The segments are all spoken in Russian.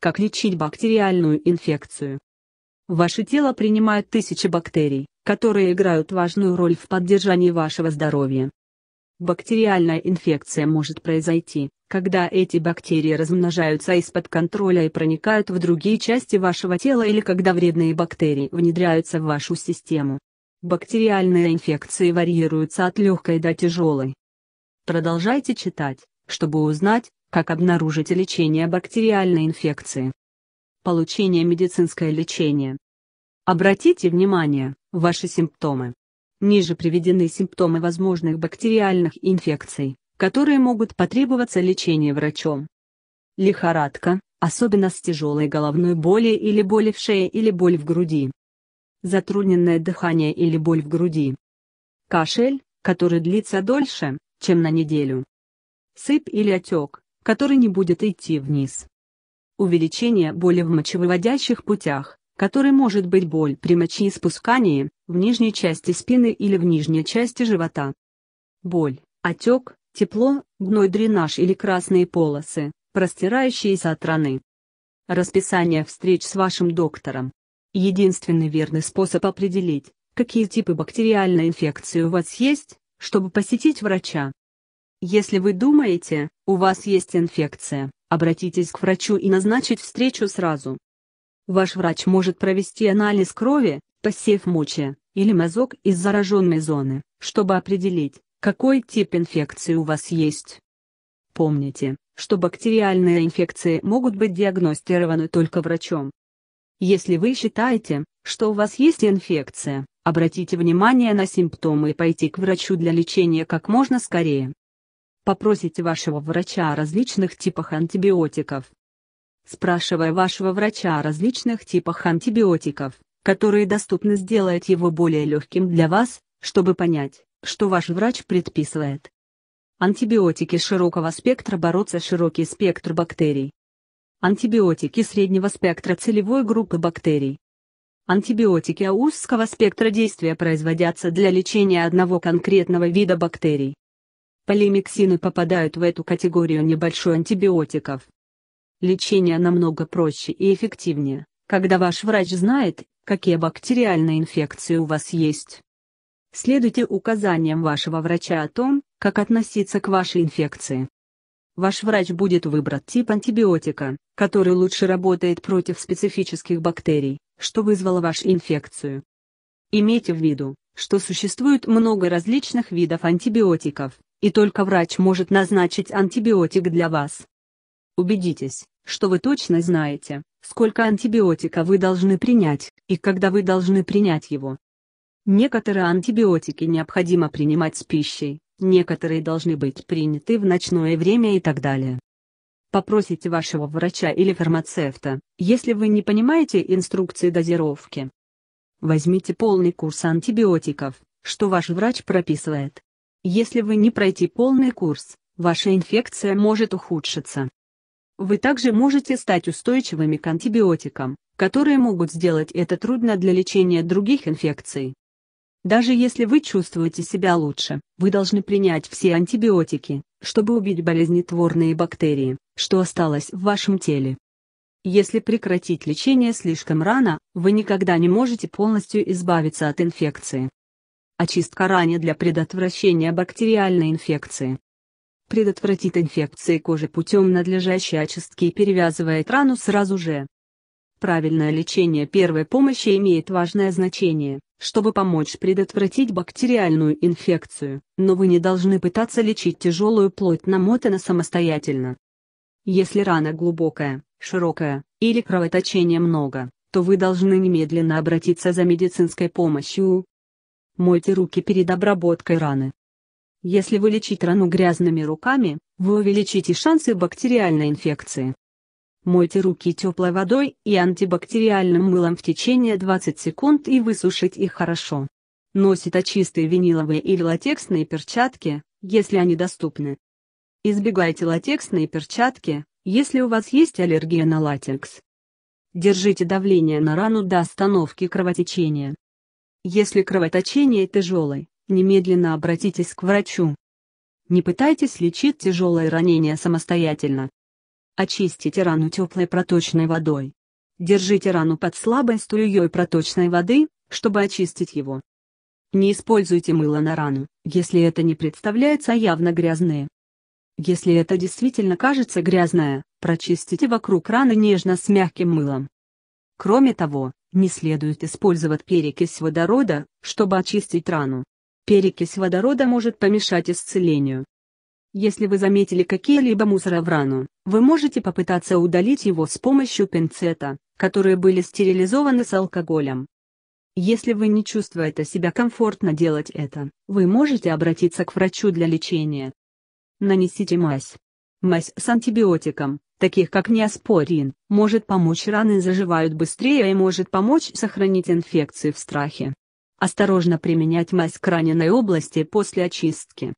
Как лечить бактериальную инфекцию? Ваше тело принимает тысячи бактерий, которые играют важную роль в поддержании вашего здоровья. Бактериальная инфекция может произойти, когда эти бактерии размножаются из-под контроля и проникают в другие части вашего тела или когда вредные бактерии внедряются в вашу систему. Бактериальные инфекции варьируются от легкой до тяжелой. Продолжайте читать, чтобы узнать, как обнаружить лечение бактериальной инфекции? Получение медицинское лечение. Обратите внимание, ваши симптомы. Ниже приведены симптомы возможных бактериальных инфекций, которые могут потребоваться лечение врачом. Лихорадка, особенно с тяжелой головной боли или боли в шее или боль в груди. Затрудненное дыхание или боль в груди. Кашель, который длится дольше, чем на неделю. Сыпь или отек, который не будет идти вниз. Увеличение боли в мочевыводящих путях, которой может быть боль при мочеиспускании, в нижней части спины или в нижней части живота. Боль, отек, тепло, гной дренаж или красные полосы, простирающиеся от раны. Расписание встреч с вашим доктором. Единственный верный способ определить, какие типы бактериальной инфекции у вас есть, чтобы посетить врача. Если вы думаете, у вас есть инфекция, обратитесь к врачу и назначить встречу сразу. Ваш врач может провести анализ крови, посев мочи, или мазок из зараженной зоны, чтобы определить, какой тип инфекции у вас есть. Помните, что бактериальные инфекции могут быть диагностированы только врачом. Если вы считаете, что у вас есть инфекция, обратите внимание на симптомы и пойти к врачу для лечения как можно скорее. Попросите вашего врача о различных типах антибиотиков. Спрашивая вашего врача о различных типах антибиотиков, которые доступны, сделает его более легким для вас, чтобы понять, что ваш врач предписывает. Антибиотики широкого спектра бороться широкий спектр бактерий. Антибиотики среднего спектра целевой группы бактерий. Антибиотики узкого спектра действия производятся для лечения одного конкретного вида бактерий. Полимиксины попадают в эту категорию небольшой антибиотиков. Лечение намного проще и эффективнее, когда ваш врач знает, какие бактериальные инфекции у вас есть. Следуйте указаниям вашего врача о том, как относиться к вашей инфекции. Ваш врач будет выбрать тип антибиотика, который лучше работает против специфических бактерий, что вызвало вашу инфекцию. Имейте в виду, что существует много различных видов антибиотиков, и только врач может назначить антибиотик для вас. Убедитесь, что вы точно знаете, сколько антибиотика вы должны принять, и когда вы должны принять его. Некоторые антибиотики необходимо принимать с пищей, некоторые должны быть приняты в ночное время и так далее. Попросите вашего врача или фармацевта, если вы не понимаете инструкции дозировки. Возьмите полный курс антибиотиков, что ваш врач прописывает, если вы не пройти полный курс, ваша инфекция может ухудшиться. Вы также можете стать устойчивыми к антибиотикам, которые могут сделать это трудно для лечения других инфекций. Даже если вы чувствуете себя лучше, вы должны принять все антибиотики, чтобы убить болезнетворные бактерии, что осталось в вашем теле. Если прекратить лечение слишком рано, вы никогда не можете полностью избавиться от инфекции. Очистка ранее для предотвращения бактериальной инфекции. Предотвратит инфекции кожи путем надлежащей очистки и перевязывает рану сразу же. Правильное лечение первой помощи имеет важное значение, чтобы помочь предотвратить бактериальную инфекцию, но вы не должны пытаться лечить тяжелую плоть намотана самостоятельно. Если рана глубокая, широкая, или кровоточения много, то вы должны немедленно обратиться за медицинской помощью, Мойте руки перед обработкой раны. Если вы лечите рану грязными руками, вы увеличите шансы бактериальной инфекции. Мойте руки теплой водой и антибактериальным мылом в течение 20 секунд и высушите их хорошо. Носите чистые виниловые или латексные перчатки, если они доступны. Избегайте латексные перчатки, если у вас есть аллергия на латекс. Держите давление на рану до остановки кровотечения. Если кровоточение тяжелое, немедленно обратитесь к врачу. Не пытайтесь лечить тяжелое ранение самостоятельно. Очистите рану теплой проточной водой. Держите рану под слабой струей проточной воды, чтобы очистить его. Не используйте мыло на рану, если это не представляется явно грязное. Если это действительно кажется грязное, прочистите вокруг раны нежно с мягким мылом. Кроме того, не следует использовать перекись водорода, чтобы очистить рану. Перекись водорода может помешать исцелению. Если вы заметили какие-либо мусора в рану, вы можете попытаться удалить его с помощью пинцета, которые были стерилизованы с алкоголем. Если вы не чувствуете себя комфортно делать это, вы можете обратиться к врачу для лечения. Нанесите мазь. Мазь с антибиотиком, таких как неоспорин, может помочь раны заживают быстрее и может помочь сохранить инфекции в страхе. Осторожно применять мазь к раненой области после очистки.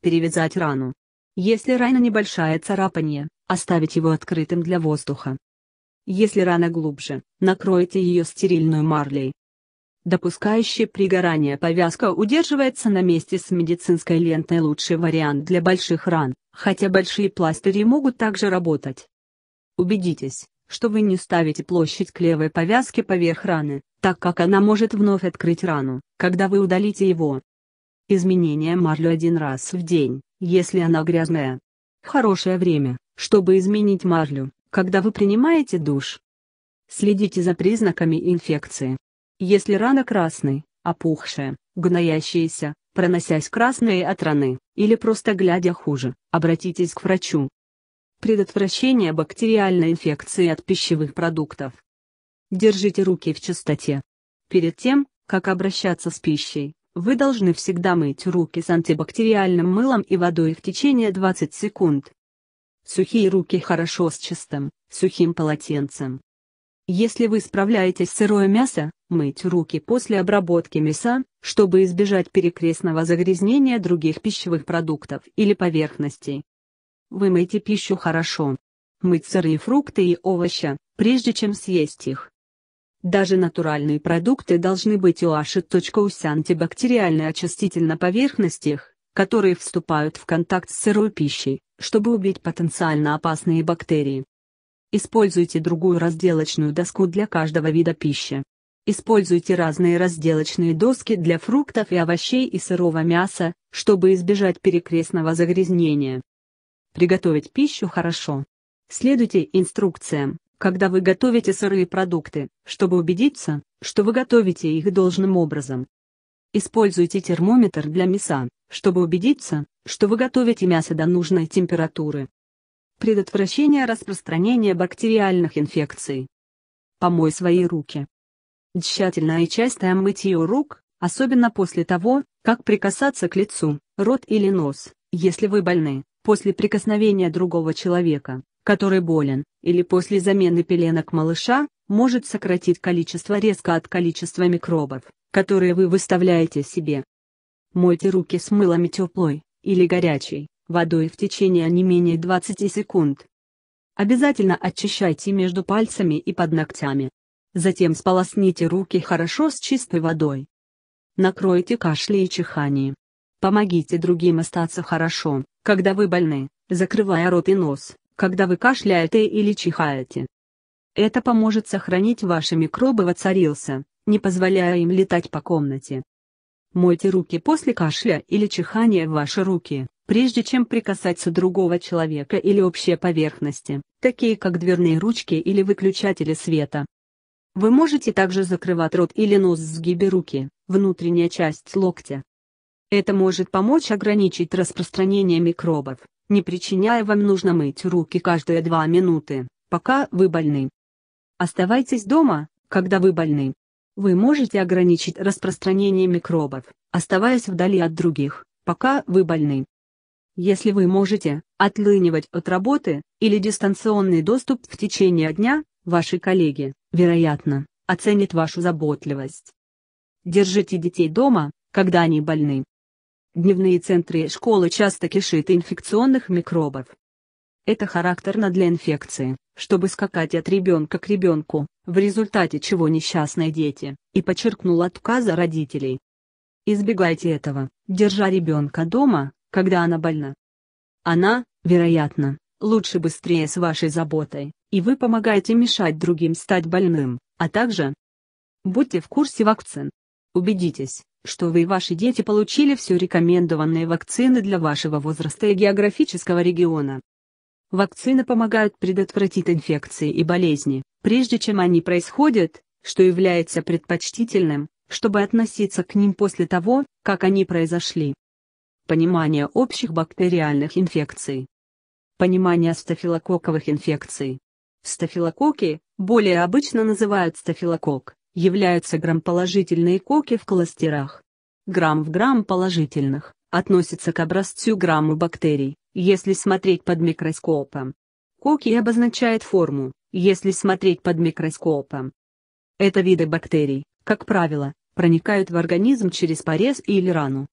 Перевязать рану. Если рана небольшая царапание, оставить его открытым для воздуха. Если рана глубже, накройте ее стерильной марлей, Допускающая пригорание повязка удерживается на месте с медицинской лентой лучший вариант для больших ран, хотя большие пластыри могут также работать. Убедитесь, что вы не ставите площадь клевой повязки поверх раны, так как она может вновь открыть рану, когда вы удалите его. Изменение марлю один раз в день, если она грязная. Хорошее время, чтобы изменить марлю, когда вы принимаете душ. Следите за признаками инфекции. Если рана красная, опухшая, гноящаяся, проносясь красные от раны, или просто глядя хуже, обратитесь к врачу. Предотвращение бактериальной инфекции от пищевых продуктов. Держите руки в чистоте. Перед тем, как обращаться с пищей, вы должны всегда мыть руки с антибактериальным мылом и водой в течение 20 секунд. Сухие руки хорошо с чистым, сухим полотенцем, если вы справляетесь с сырое мясо, мыть руки после обработки мяса, чтобы избежать перекрестного загрязнения других пищевых продуктов или поверхностей. Вымойте пищу хорошо. Мыть сырые фрукты и овощи, прежде чем съесть их. Даже натуральные продукты должны быть уаши.у с антибактериальной очиститель на поверхностях, которые вступают в контакт с сырой пищей, чтобы убить потенциально опасные бактерии. Используйте другую разделочную доску для каждого вида пищи. Используйте разные разделочные доски для фруктов и овощей и сырого мяса, чтобы избежать перекрестного загрязнения. Приготовить пищу хорошо. Следуйте инструкциям, когда вы готовите сырые продукты, чтобы убедиться, что вы готовите их должным образом. Используйте термометр для мяса, чтобы убедиться, что вы готовите мясо до нужной температуры предотвращения распространения бактериальных инфекций. Помой свои руки. Тщательное и частое мытье рук, особенно после того, как прикасаться к лицу, рот или нос, если вы больны, после прикосновения другого человека, который болен, или после замены пеленок малыша, может сократить количество резко от количества микробов, которые вы выставляете себе. Мойте руки с мылами теплой или горячей, водой в течение не менее 20 секунд. Обязательно очищайте между пальцами и под ногтями. Затем сполосните руки хорошо с чистой водой. Накройте кашли и чихание. Помогите другим остаться хорошо, когда вы больны, закрывая рот и нос, когда вы кашляете или чихаете. Это поможет сохранить ваши микробы воцарился, не позволяя им летать по комнате. Мойте руки после кашля или чихания в ваши руки, прежде чем прикасаться другого человека или общие поверхности, такие как дверные ручки или выключатели света. Вы можете также закрывать рот или нос в сгибе руки, внутренняя часть локтя. Это может помочь ограничить распространение микробов, не причиняя вам нужно мыть руки каждые 2 минуты, пока вы больны. Оставайтесь дома, когда вы больны. Вы можете ограничить распространение микробов, оставаясь вдали от других, пока вы больны. Если вы можете отлынивать от работы или дистанционный доступ в течение дня, ваши коллеги, вероятно, оценят вашу заботливость. Держите детей дома, когда они больны. Дневные центры и школы часто кишит инфекционных микробов. Это характерно для инфекции, чтобы скакать от ребенка к ребенку, в результате чего несчастные дети, и подчеркнул отказа родителей. Избегайте этого, держа ребенка дома, когда она больна. Она, вероятно, лучше быстрее с вашей заботой, и вы помогаете мешать другим стать больным, а также будьте в курсе вакцин. Убедитесь, что вы и ваши дети получили все рекомендованные вакцины для вашего возраста и географического региона. Вакцины помогают предотвратить инфекции и болезни, прежде чем они происходят, что является предпочтительным, чтобы относиться к ним после того, как они произошли. Понимание общих бактериальных инфекций. Понимание стафилококковых инфекций. Стафилококки, более обычно называют стафилокок, являются грамположительные коки в кластерах. Грамм в грамм положительных относится к образцу грамму бактерий, если смотреть под микроскопом. Коки обозначает форму, если смотреть под микроскопом. Это виды бактерий, как правило, проникают в организм через порез или рану.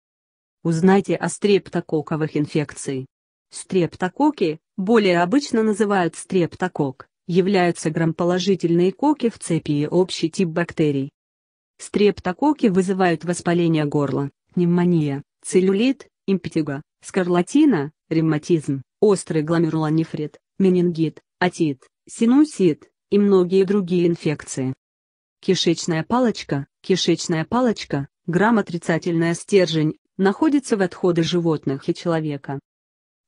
Узнайте о стрептококковых инфекциях. Стрептококи, более обычно называют стрептокок, являются грамположительные коки в цепи и общий тип бактерий. Стрептококи вызывают воспаление горла, пневмония, целлюлит, импетига, скарлатина, ревматизм, острый гломерулонефрит, менингит, атит, синусит и многие другие инфекции. Кишечная палочка, кишечная палочка, грамотрицательная стержень, находится в отходы животных и человека.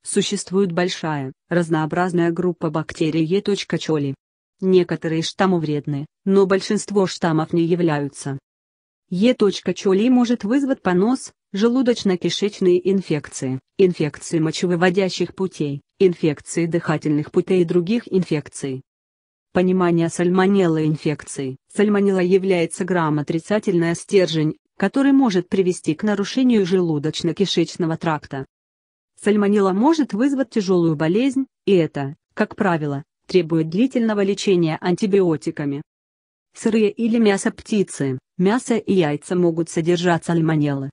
Существует большая, разнообразная группа бактерий Е. чоли. Некоторые штаммы вредны, но большинство штаммов не являются. Е. чоли может вызвать понос, желудочно-кишечные инфекции, инфекции мочевыводящих путей, инфекции дыхательных путей и других инфекций. Понимание сальмонеллы инфекции. Сальмонелла является грамотрицательная стержень, который может привести к нарушению желудочно-кишечного тракта. Сальмонелла может вызвать тяжелую болезнь, и это, как правило, требует длительного лечения антибиотиками. Сырые или мясо птицы, мясо и яйца могут содержать сальмонеллы,